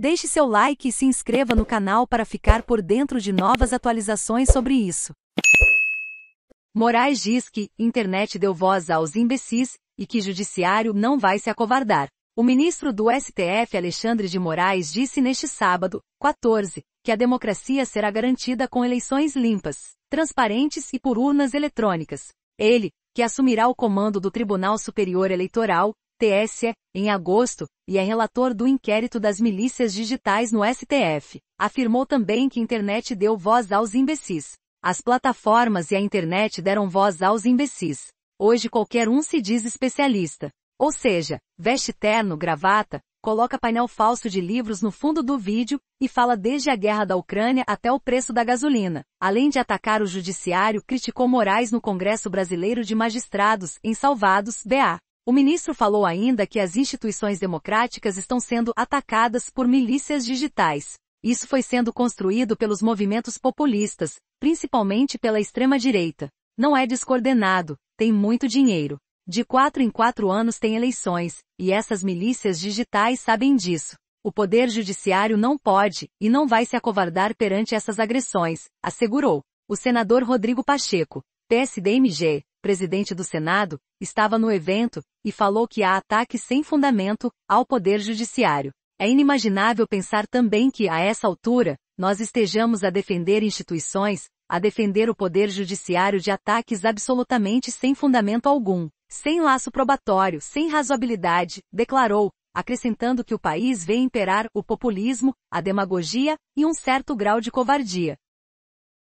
Deixe seu like e se inscreva no canal para ficar por dentro de novas atualizações sobre isso. Moraes diz que internet deu voz aos imbecis e que judiciário não vai se acovardar. O ministro do STF Alexandre de Moraes disse neste sábado, 14, que a democracia será garantida com eleições limpas, transparentes e por urnas eletrônicas. Ele, que assumirá o comando do Tribunal Superior Eleitoral, TSE, em agosto, e é relator do inquérito das milícias digitais no STF. Afirmou também que internet deu voz aos imbecis. As plataformas e a internet deram voz aos imbecis. Hoje qualquer um se diz especialista. Ou seja, veste terno, gravata, coloca painel falso de livros no fundo do vídeo e fala desde a guerra da Ucrânia até o preço da gasolina. Além de atacar o judiciário, criticou Moraes no Congresso Brasileiro de Magistrados, em Salvados, BA. O ministro falou ainda que as instituições democráticas estão sendo atacadas por milícias digitais. Isso foi sendo construído pelos movimentos populistas, principalmente pela extrema-direita. Não é descoordenado, tem muito dinheiro. De quatro em quatro anos tem eleições, e essas milícias digitais sabem disso. O Poder Judiciário não pode, e não vai se acovardar perante essas agressões, assegurou. O senador Rodrigo Pacheco, PSDMG, presidente do Senado, estava no evento e falou que há ataques sem fundamento ao Poder Judiciário. É inimaginável pensar também que, a essa altura, nós estejamos a defender instituições, a defender o Poder Judiciário de ataques absolutamente sem fundamento algum, sem laço probatório, sem razoabilidade, declarou, acrescentando que o país vê imperar o populismo, a demagogia e um certo grau de covardia.